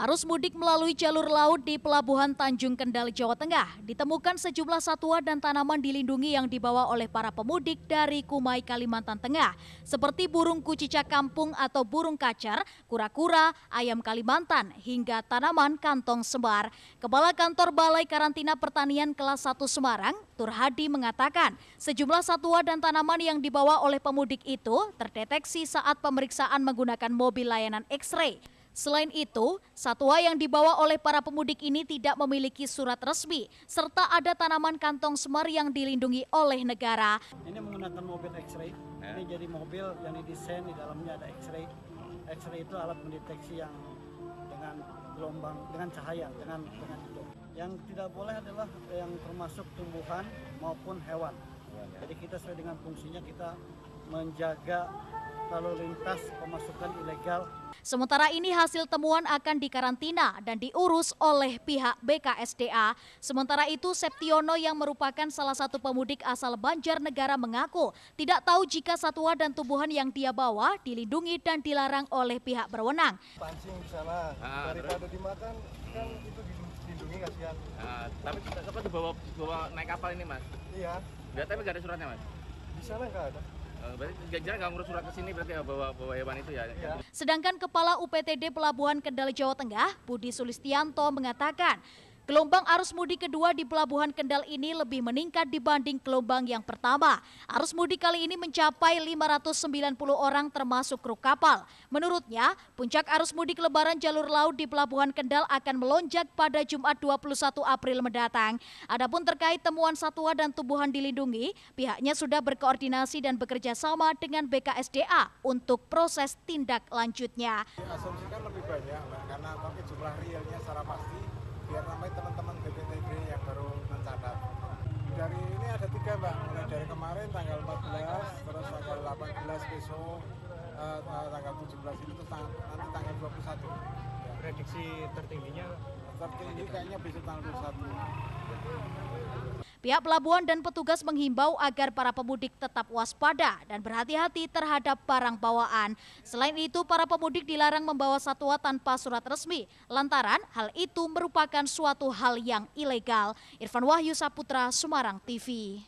Arus mudik melalui jalur laut di Pelabuhan Tanjung Kendal, Jawa Tengah, ditemukan sejumlah satwa dan tanaman dilindungi yang dibawa oleh para pemudik dari Kumai, Kalimantan Tengah, seperti burung kucicak kampung atau burung kacar, kura-kura, ayam Kalimantan, hingga tanaman kantong sembar. Kepala Kantor Balai Karantina Pertanian Kelas 1 Semarang, Turhadi mengatakan, sejumlah satwa dan tanaman yang dibawa oleh pemudik itu terdeteksi saat pemeriksaan menggunakan mobil layanan X-ray. Selain itu, satwa yang dibawa oleh para pemudik ini tidak memiliki surat resmi, serta ada tanaman kantong semar yang dilindungi oleh negara. Ini menggunakan mobil X-ray, ini ya. jadi mobil yang didesain di dalamnya ada X-ray. X-ray itu alat mendeteksi yang dengan gelombang, dengan cahaya, dengan dengan itu. Yang tidak boleh adalah yang termasuk tumbuhan maupun hewan. Iya, iya. Jadi kita sesuai dengan fungsinya kita menjaga lalu lintas pemasukan ilegal. Sementara ini hasil temuan akan dikarantina dan diurus oleh pihak BKSDA. Sementara itu Septiono yang merupakan salah satu pemudik asal Banjarnegara mengaku tidak tahu jika satwa dan tumbuhan yang dia bawa dilindungi dan dilarang oleh pihak berwenang. Pancing di sana, ah, daripada dimakan kan itu dilindungi kasihan. Ya, ah, tapi apa dibawa, dibawa naik kapal ini mas? Iya. tapi nggak ada suratnya mas? Di sana nggak ada. Eh, ya ya? Sedangkan Kepala UPTD Pelabuhan Kendal Jawa Tengah, Budi Sulistianto mengatakan, Gelombang arus mudik kedua di Pelabuhan Kendal ini lebih meningkat dibanding gelombang yang pertama. Arus mudik kali ini mencapai 590 orang termasuk kru kapal. Menurutnya, puncak arus mudik lebaran jalur laut di Pelabuhan Kendal akan melonjak pada Jumat 21 April mendatang. Adapun terkait temuan satwa dan tumbuhan dilindungi, pihaknya sudah berkoordinasi dan bekerja sama dengan BKSDA untuk proses tindak lanjutnya. Asumsikan lebih banyak, karena jumlah realnya secara pasti biar ramai teman-teman BPTB yang baru mencatat dari ini ada tiga mbak mulai dari kemarin tanggal 14 terus tanggal 18 besok eh, tanggal 17 itu tang nanti tanggal 21 prediksi tertingginya Pihak pelabuhan dan petugas menghimbau agar para pemudik tetap waspada dan berhati-hati terhadap barang bawaan. Selain itu, para pemudik dilarang membawa satwa tanpa surat resmi, lantaran hal itu merupakan suatu hal yang ilegal. Irfan Wahyu Saputra, Semarang TV.